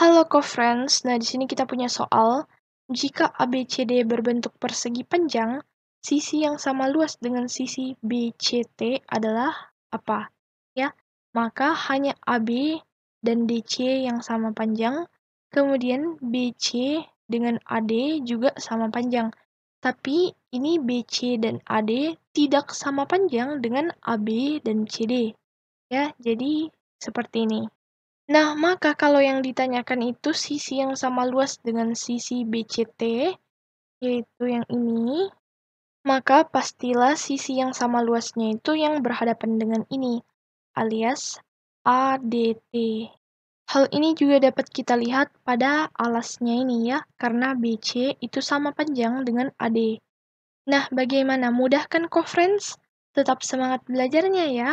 Halo co-friends, nah di sini kita punya soal. Jika ABCD berbentuk persegi panjang, sisi yang sama luas dengan sisi BCT adalah apa? Ya, maka hanya AB dan DC yang sama panjang, kemudian BC dengan AD juga sama panjang. Tapi ini BC dan AD tidak sama panjang dengan AB dan CD. Ya, jadi seperti ini. Nah, maka kalau yang ditanyakan itu sisi yang sama luas dengan sisi BCT, yaitu yang ini, maka pastilah sisi yang sama luasnya itu yang berhadapan dengan ini, alias ADT. Hal ini juga dapat kita lihat pada alasnya ini ya, karena BC itu sama panjang dengan AD. Nah, bagaimana? Mudah kan, friends Tetap semangat belajarnya ya!